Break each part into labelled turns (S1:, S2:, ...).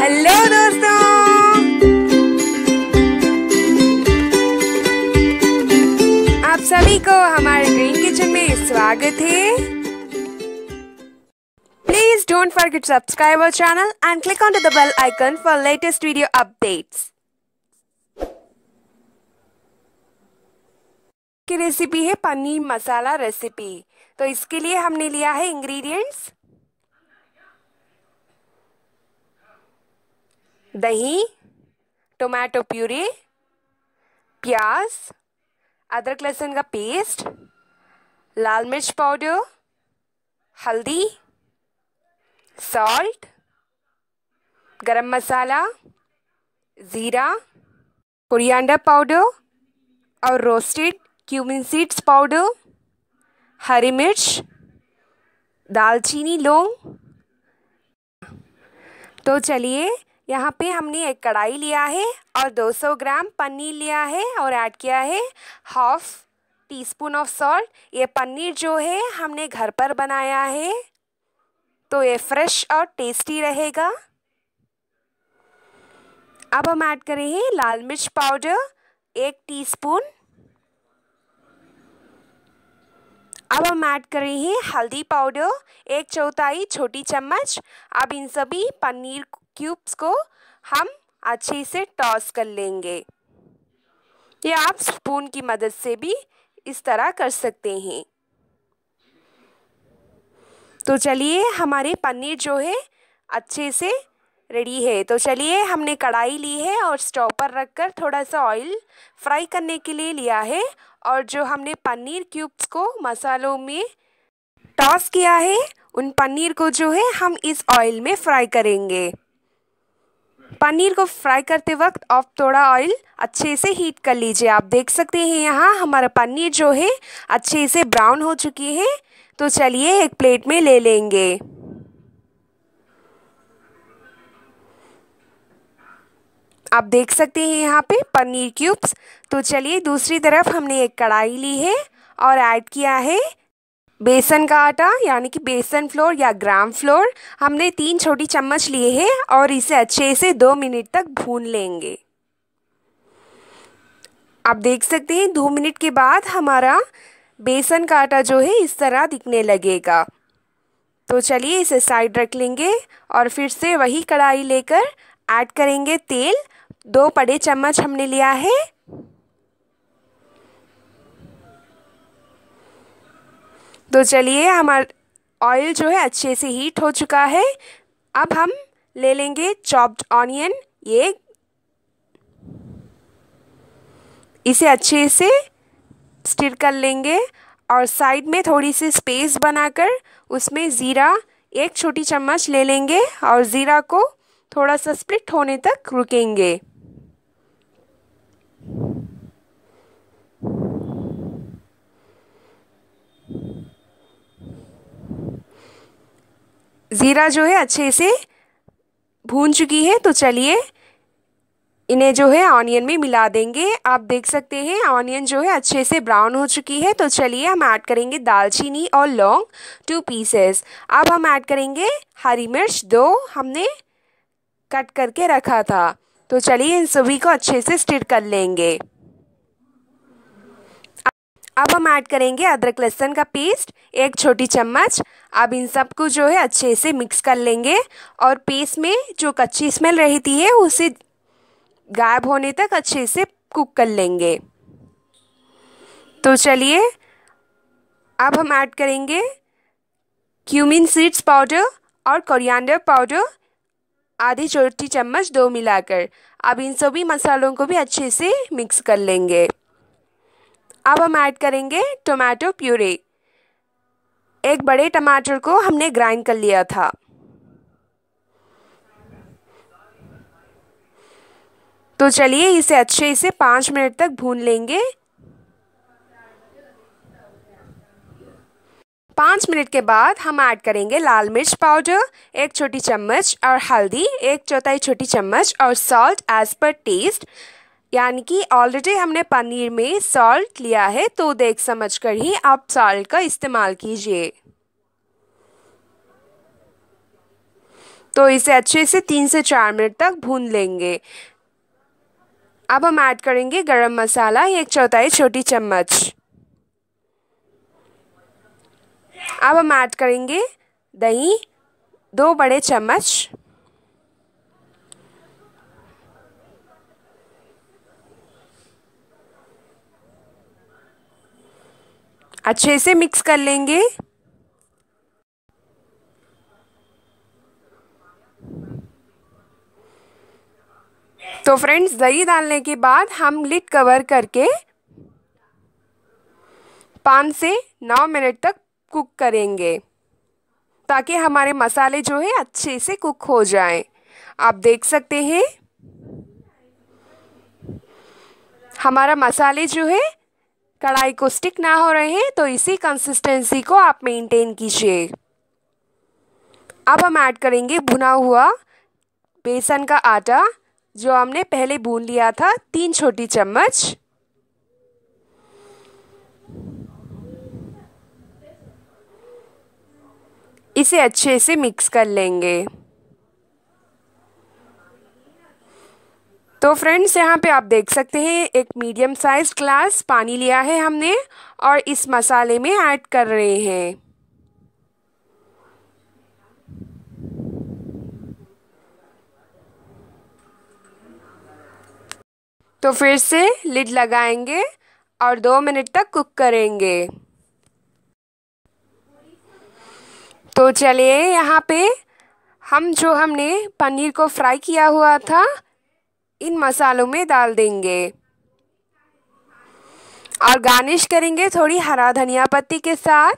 S1: Hello दोस्तों आप सभी को हमारे ग्रीन किचन में स्वागत है please don't forget subscribe our channel and click on the bell icon for latest video updates की रेसिपी है पनीर मसाला रेसिपी तो इसके लिए हमने लिया है इंग्रेडिएंट्स दही टोमेटो प्यूरी प्याज अदरक लहसुन का पेस्ट लाल मिर्च पाउडर हल्दी सॉल्ट गरम मसाला ज़ीरा कोरिएंडर पाउडर और रोस्टेड क्यूमिन सीड्स पाउडर हरी मिर्च दालचीनी लौंग तो चलिए यहाँ पे हमने एक कढ़ाई लिया है और 200 ग्राम पनीर लिया है और ऐड किया है half teaspoon of salt ये पनीर जो है हमने घर पर बनाया है तो ये फ्रेश और टेस्टी रहेगा अब हम ऐड करेंगे लाल मिर्च पाउडर एक टीस्पून अब हम ऐड करेंगे हल्दी पाउडर एक चौथाई छोटी चम्मच अब इन सभी पनीर को क्यूब्स को हम अच्छे से टॉस कर लेंगे ये आप स्पून की मदद से भी इस तरह कर सकते हैं तो चलिए हमारे पनीर जो है अच्छे से रेडी है तो चलिए हमने कढ़ाई ली है और स्टोव पर रख कर थोड़ा सा ऑयल फ्राई करने के लिए लिया है और जो हमने पनीर क्यूब्स को मसालों में टॉस किया है उन पनीर को जो है हम इस ऑयल में फ्राई करेंगे पनीर को फ्राई करते वक्त आप थोड़ा ऑयल अच्छे से हीट कर लीजिए आप देख सकते हैं यहाँ हमारा पनीर जो है अच्छे से ब्राउन हो चुकी है तो चलिए एक प्लेट में ले लेंगे आप देख सकते हैं यहाँ पे पनीर क्यूब्स तो चलिए दूसरी तरफ हमने एक कढ़ाई ली है और ऐड किया है बेसन का आटा यानी कि बेसन फ्लोर या ग्राम फ्लोर हमने तीन छोटी चम्मच लिए हैं और इसे अच्छे से दो मिनट तक भून लेंगे आप देख सकते हैं दो मिनट के बाद हमारा बेसन का आटा जो है इस तरह दिखने लगेगा तो चलिए इसे साइड रख लेंगे और फिर से वही कढ़ाई लेकर ऐड करेंगे तेल दो बड़े चम्मच हमने लिया है तो चलिए हमारा ऑयल जो है अच्छे से हीट हो चुका है अब हम ले लेंगे चॉप्ड ऑनियन ये इसे अच्छे से स्टिर कर लेंगे और साइड में थोड़ी सी स्पेस बनाकर उसमें ज़ीरा एक छोटी चम्मच ले लेंगे और ज़ीरा को थोड़ा सा स्प्लिट होने तक रुकेंगे ज़ीरा जो है अच्छे से भून चुकी है तो चलिए इन्हें जो है ऑनियन में मिला देंगे आप देख सकते हैं ऑनियन जो है अच्छे से ब्राउन हो चुकी है तो चलिए हम ऐड करेंगे दालचीनी और लौंग टू पीसेस अब हम ऐड करेंगे हरी मिर्च दो हमने कट करके रखा था तो चलिए इन सभी को अच्छे से स्टिर कर लेंगे अब हम ऐड करेंगे अदरक लहसुन का पेस्ट एक छोटी चम्मच अब इन सब को जो है अच्छे से मिक्स कर लेंगे और पेस्ट में जो कच्ची स्मेल रहती है उसे गायब होने तक अच्छे से कुक कर लेंगे तो चलिए अब हम ऐड करेंगे क्यूमिन सीड्स पाउडर और कोरिएंडर पाउडर आधी छोटी चम्मच दो मिलाकर अब इन सभी मसालों को भी अच्छे से मिक्स कर लेंगे अब हम ऐड करेंगे टोमेटो प्यूरे एक बड़े टमाटर को हमने ग्राइंड कर लिया था तो चलिए इसे अच्छे से पाँच मिनट तक भून लेंगे पाँच मिनट के बाद हम ऐड करेंगे लाल मिर्च पाउडर एक छोटी चम्मच और हल्दी एक चौथाई छोटी चम्मच और सॉल्ट एज पर टेस्ट यानी कि ऑलरेडी हमने पनीर में सॉल्ट लिया है तो देख समझ कर ही आप सॉल्ट का इस्तेमाल कीजिए तो इसे अच्छे से तीन से चार मिनट तक भून लेंगे अब हम ऐड करेंगे गरम मसाला एक चौथाई छोटी चम्मच अब हम ऐड करेंगे दही दो बड़े चम्मच अच्छे से मिक्स कर लेंगे तो फ्रेंड्स दही डालने के बाद हम लिट कवर करके पाँच से नौ मिनट तक कुक करेंगे ताकि हमारे मसाले जो है अच्छे से कुक हो जाएं। आप देख सकते हैं हमारा मसाले जो है कढ़ाई को स्टिक ना हो रहे हैं तो इसी कंसिस्टेंसी को आप मेंटेन कीजिए अब हम ऐड करेंगे भुना हुआ बेसन का आटा जो हमने पहले भून लिया था तीन छोटी चम्मच इसे अच्छे से मिक्स कर लेंगे तो फ्रेंड्स यहाँ पे आप देख सकते हैं एक मीडियम साइज ग्लास पानी लिया है हमने और इस मसाले में ऐड कर रहे हैं तो फिर से लिड लगाएंगे और दो मिनट तक कुक करेंगे तो चलिए यहाँ पे हम जो हमने पनीर को फ्राई किया हुआ था इन मसालों में डाल देंगे और गार्निश करेंगे थोड़ी हरा धनिया पत्ती के साथ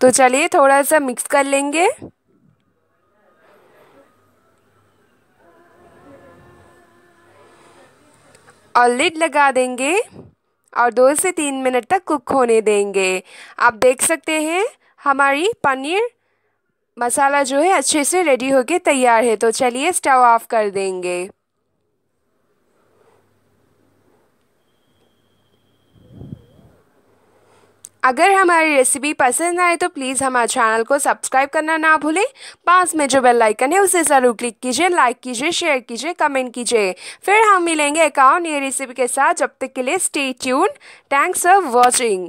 S1: तो चलिए थोड़ा सा मिक्स कर लेंगे और लिड लगा देंगे और दो से तीन मिनट तक कुक होने देंगे आप देख सकते हैं हमारी पनीर मसाला जो है अच्छे से रेडी होके तैयार है तो चलिए स्टव ऑफ कर देंगे अगर हमारी रेसिपी पसंद आए तो प्लीज़ हमारे चैनल को सब्सक्राइब करना ना भूलें पास में जो बेल आइकन है उसे ज़रूर क्लिक कीजिए लाइक कीजिए शेयर कीजिए कमेंट कीजिए फिर हम मिलेंगे एक और नई रेसिपी के साथ जब तक के लिए stay tune thanks for watching